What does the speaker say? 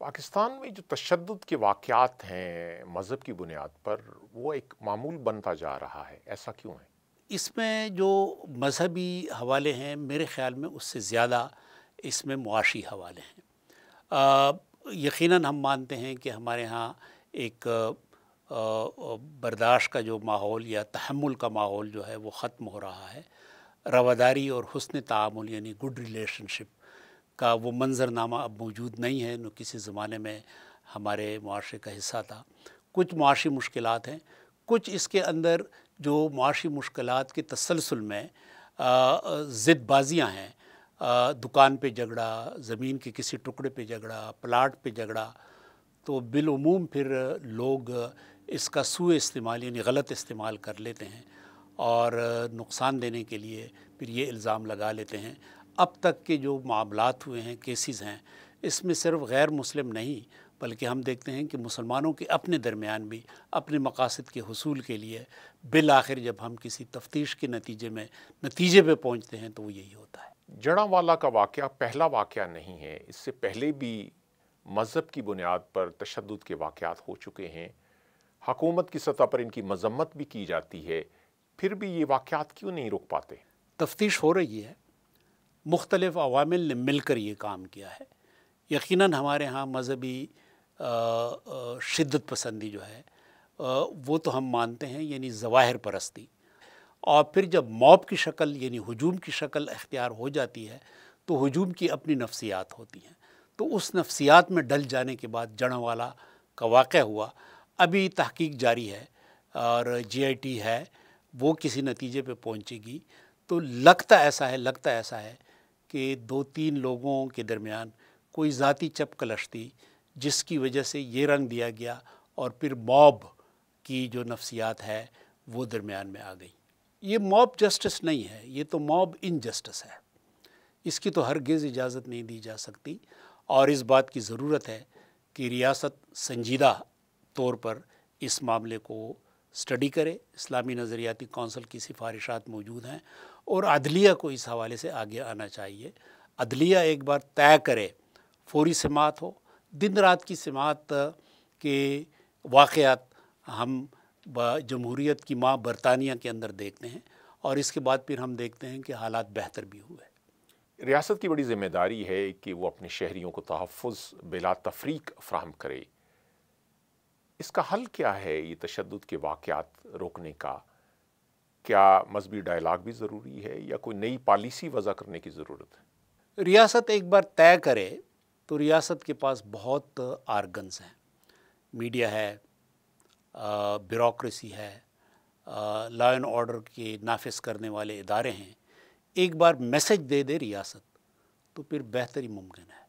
پاکستان میں جو تشدد کے واقعات ہیں مذہب کی بنیاد پر وہ ایک معمول بنتا جا رہا ہے ایسا کیوں ہے اس میں جو مذہبی حوالے ہیں میرے خیال میں اس سے زیادہ اس میں معاشی حوالے ہیں یقیناً ہم مانتے ہیں کہ ہمارے ہاں ایک برداشت کا جو ماحول یا تحمل کا ماحول جو ہے وہ ختم ہو رہا ہے رواداری اور حسن تعامل یعنی گڈ ریلیشن شپ کا وہ منظرنامہ اب موجود نہیں ہے کسی زمانے میں ہمارے معاشرے کا حصہ تھا کچھ معاشی مشکلات ہیں کچھ اس کے اندر جو معاشی مشکلات کے تسلسل میں ضد بازیاں ہیں دکان پہ جھگڑا زمین کے کسی ٹکڑے پہ جھگڑا پلاٹ پہ جھگڑا تو بالعموم پھر لوگ اس کا سوئے استعمال یعنی غلط استعمال کر لیتے ہیں اور نقصان دینے کے لیے پھر یہ الزام لگا لیتے ہیں اب تک کے جو معاملات ہوئے ہیں کیسز ہیں اس میں صرف غیر مسلم نہیں بلکہ ہم دیکھتے ہیں کہ مسلمانوں کے اپنے درمیان بھی اپنے مقاصد کے حصول کے لیے بالآخر جب ہم کسی تفتیش کے نتیجے میں نتیجے پہ پہنچتے ہیں تو وہ یہی ہوتا ہے جڑا والا کا واقعہ پہلا واقعہ نہیں ہے اس سے پہلے بھی مذہب کی بنیاد پر تشدد کے واقعات ہو چکے ہیں حکومت کی سطح پر ان کی مذمت بھی کی جاتی ہے پھر بھی یہ واقعات کیوں نہیں رک پاتے تفتیش ہو رہی ہے مختلف عوامل نے مل کر یہ کام کیا ہے یقیناً ہمارے ہاں مذہبی شدت پسندی جو ہے وہ تو ہم مانتے ہیں یعنی ظواہر پرستی اور پھر جب موب کی شکل یعنی ہجوم کی شکل اختیار ہو جاتی ہے تو ہجوم کی اپنی نفسیات ہوتی ہیں تو اس نفسیات میں ڈل جانے کے بعد جڑوں والا کا واقعہ ہوا ابھی تحقیق جاری ہے اور جی آئی ٹی ہے وہ کسی نتیجے پہ پہنچے گی تو لگتا ایسا ہے لگتا ایسا ہے کہ دو تین لوگوں کے درمیان کوئی ذاتی چپ کلش تھی جس کی وجہ سے یہ رنگ دیا گیا اور پھر موب کی جو نفسیات ہے وہ درمیان میں آ گئی یہ موب جسٹس نہیں ہے یہ تو موب ان جسٹس ہے اس کی تو ہرگز اجازت نہیں دی جا سکتی اور اس بات کی ضرورت ہے کہ ریاست سنجیدہ طور پر اس معاملے کو اسٹڈی کرے اسلامی نظریاتی کونسل کی سفارشات موجود ہیں اور عدلیہ کو اس حوالے سے آگے آنا چاہیے عدلیہ ایک بار طے کرے فوری سماعت ہو دن رات کی سماعت کے واقعات ہم جمہوریت کی ماں برطانیہ کے اندر دیکھتے ہیں اور اس کے بعد پھر ہم دیکھتے ہیں کہ حالات بہتر بھی ہوئے ریاست کی بڑی ذمہ داری ہے کہ وہ اپنے شہریوں کو تحفظ بلا تفریق فراہم کرے اس کا حل کیا ہے یہ تشدد کے واقعات روکنے کا کیا مذہبی ڈائلاگ بھی ضروری ہے یا کوئی نئی پالیسی وضع کرنے کی ضرورت ہے ریاست ایک بار طے کرے تو ریاست کے پاس بہت آرگنز ہیں میڈیا ہے بیوروکریسی ہے لا اینڈ آرڈر کے نافذ کرنے والے ادارے ہیں ایک بار میسج دے دے ریاست تو پھر بہتری ممکن ہے